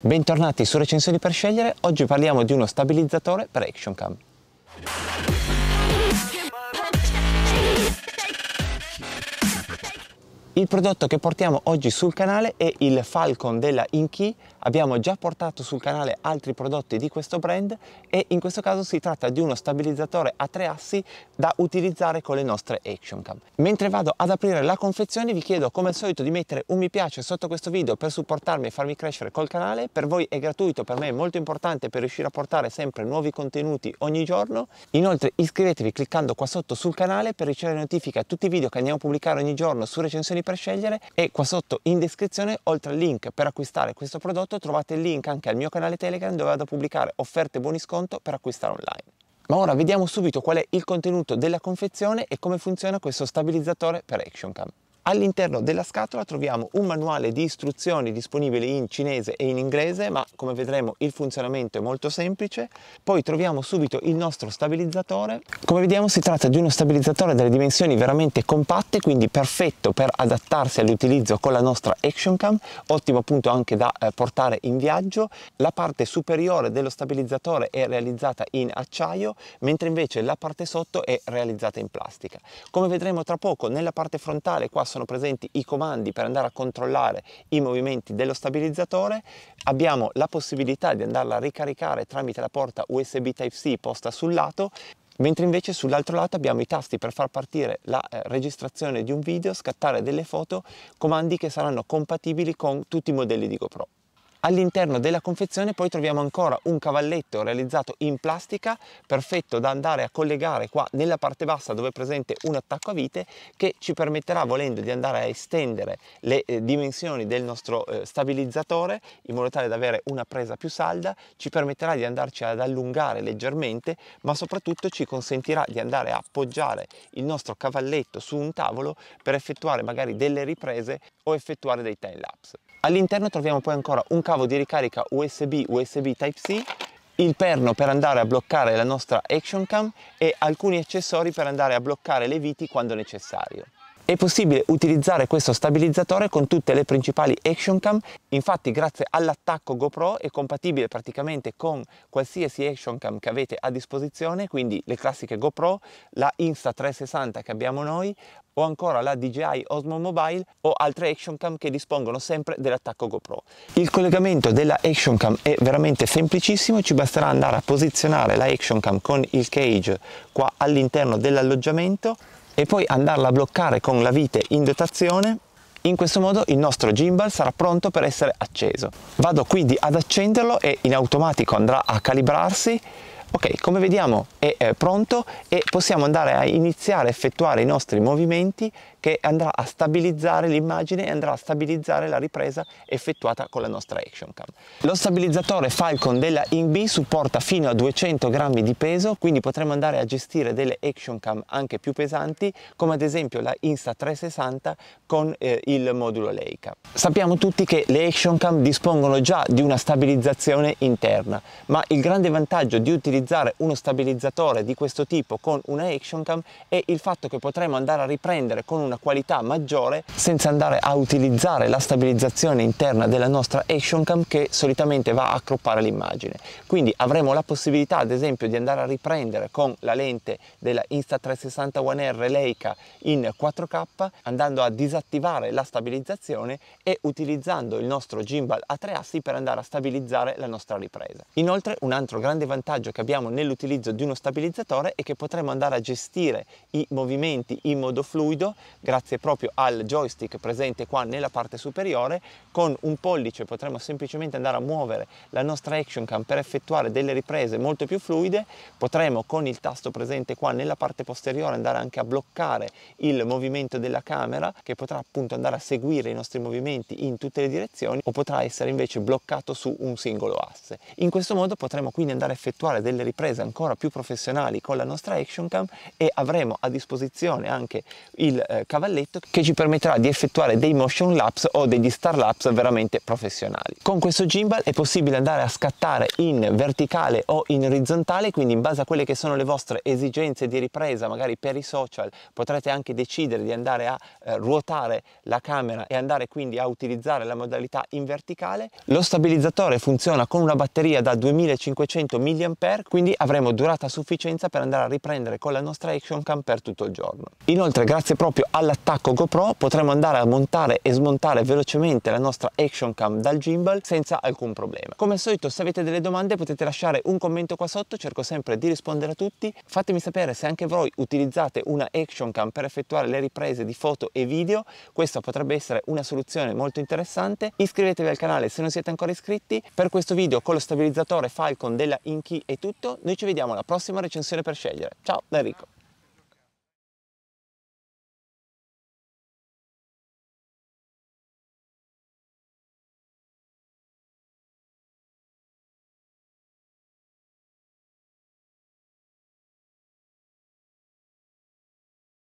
Bentornati su Recensioni per scegliere, oggi parliamo di uno stabilizzatore per Action Cam. Il prodotto che portiamo oggi sul canale è il Falcon della Inky, abbiamo già portato sul canale altri prodotti di questo brand e in questo caso si tratta di uno stabilizzatore a tre assi da utilizzare con le nostre action cam. Mentre vado ad aprire la confezione vi chiedo come al solito di mettere un mi piace sotto questo video per supportarmi e farmi crescere col canale, per voi è gratuito, per me è molto importante per riuscire a portare sempre nuovi contenuti ogni giorno. Inoltre iscrivetevi cliccando qua sotto sul canale per ricevere notifiche a tutti i video che andiamo a pubblicare ogni giorno su recensioni per scegliere e qua sotto in descrizione oltre al link per acquistare questo prodotto trovate il link anche al mio canale Telegram dove vado a pubblicare offerte e buoni sconto per acquistare online. Ma ora vediamo subito qual è il contenuto della confezione e come funziona questo stabilizzatore per Action Cam. All'interno della scatola troviamo un manuale di istruzioni disponibile in cinese e in inglese, ma come vedremo il funzionamento è molto semplice. Poi troviamo subito il nostro stabilizzatore. Come vediamo si tratta di uno stabilizzatore delle dimensioni veramente compatte, quindi perfetto per adattarsi all'utilizzo con la nostra action cam, ottimo appunto anche da eh, portare in viaggio. La parte superiore dello stabilizzatore è realizzata in acciaio, mentre invece la parte sotto è realizzata in plastica. Come vedremo tra poco nella parte frontale qua sono sono presenti i comandi per andare a controllare i movimenti dello stabilizzatore, abbiamo la possibilità di andarla a ricaricare tramite la porta USB Type-C posta sul lato mentre invece sull'altro lato abbiamo i tasti per far partire la eh, registrazione di un video, scattare delle foto, comandi che saranno compatibili con tutti i modelli di GoPro. All'interno della confezione poi troviamo ancora un cavalletto realizzato in plastica, perfetto da andare a collegare qua nella parte bassa dove è presente un attacco a vite che ci permetterà volendo di andare a estendere le eh, dimensioni del nostro eh, stabilizzatore in modo tale da avere una presa più salda, ci permetterà di andarci ad allungare leggermente ma soprattutto ci consentirà di andare a appoggiare il nostro cavalletto su un tavolo per effettuare magari delle riprese o effettuare dei time lapse. All'interno troviamo poi ancora un cavalletto cavo di ricarica USB USB Type-C, il perno per andare a bloccare la nostra action cam e alcuni accessori per andare a bloccare le viti quando necessario. È possibile utilizzare questo stabilizzatore con tutte le principali action cam, infatti grazie all'attacco GoPro è compatibile praticamente con qualsiasi action cam che avete a disposizione, quindi le classiche GoPro, la Insta360 che abbiamo noi, o ancora la DJI Osmo Mobile o altre action cam che dispongono sempre dell'attacco GoPro. Il collegamento della action cam è veramente semplicissimo, ci basterà andare a posizionare la action cam con il cage qua all'interno dell'alloggiamento e poi andarla a bloccare con la vite in dotazione in questo modo il nostro gimbal sarà pronto per essere acceso. Vado quindi ad accenderlo e in automatico andrà a calibrarsi Ok, come vediamo è eh, pronto e possiamo andare a iniziare a effettuare i nostri movimenti che andrà a stabilizzare l'immagine e andrà a stabilizzare la ripresa effettuata con la nostra action cam. Lo stabilizzatore Falcon della InB supporta fino a 200 grammi di peso, quindi potremo andare a gestire delle action cam anche più pesanti, come ad esempio la Insta360 con eh, il modulo Leica. Sappiamo tutti che le action cam dispongono già di una stabilizzazione interna, ma il grande vantaggio di utilizzare utilizzare uno stabilizzatore di questo tipo con una action cam e il fatto che potremo andare a riprendere con una qualità maggiore senza andare a utilizzare la stabilizzazione interna della nostra action cam che solitamente va a croppare l'immagine. Quindi avremo la possibilità ad esempio di andare a riprendere con la lente della Insta360 One R Leica in 4K andando a disattivare la stabilizzazione e utilizzando il nostro gimbal a tre assi per andare a stabilizzare la nostra ripresa. Inoltre un altro grande vantaggio che abbiamo abbiamo nell'utilizzo di uno stabilizzatore e che potremo andare a gestire i movimenti in modo fluido grazie proprio al joystick presente qua nella parte superiore con un pollice potremo semplicemente andare a muovere la nostra action cam per effettuare delle riprese molto più fluide potremo con il tasto presente qua nella parte posteriore andare anche a bloccare il movimento della camera che potrà appunto andare a seguire i nostri movimenti in tutte le direzioni o potrà essere invece bloccato su un singolo asse in questo modo potremo quindi andare a effettuare delle delle riprese ancora più professionali con la nostra action cam e avremo a disposizione anche il eh, cavalletto che ci permetterà di effettuare dei motion lapse o degli star laps veramente professionali. Con questo gimbal è possibile andare a scattare in verticale o in orizzontale quindi in base a quelle che sono le vostre esigenze di ripresa magari per i social potrete anche decidere di andare a eh, ruotare la camera e andare quindi a utilizzare la modalità in verticale. Lo stabilizzatore funziona con una batteria da 2500 mAh quindi avremo durata a sufficienza per andare a riprendere con la nostra action cam per tutto il giorno. Inoltre grazie proprio all'attacco GoPro potremo andare a montare e smontare velocemente la nostra action cam dal gimbal senza alcun problema. Come al solito se avete delle domande potete lasciare un commento qua sotto, cerco sempre di rispondere a tutti. Fatemi sapere se anche voi utilizzate una action cam per effettuare le riprese di foto e video, questa potrebbe essere una soluzione molto interessante. Iscrivetevi al canale se non siete ancora iscritti, per questo video con lo stabilizzatore Falcon della Inky è tutto tutto, noi ci vediamo alla prossima recensione per scegliere. Ciao da Enrico!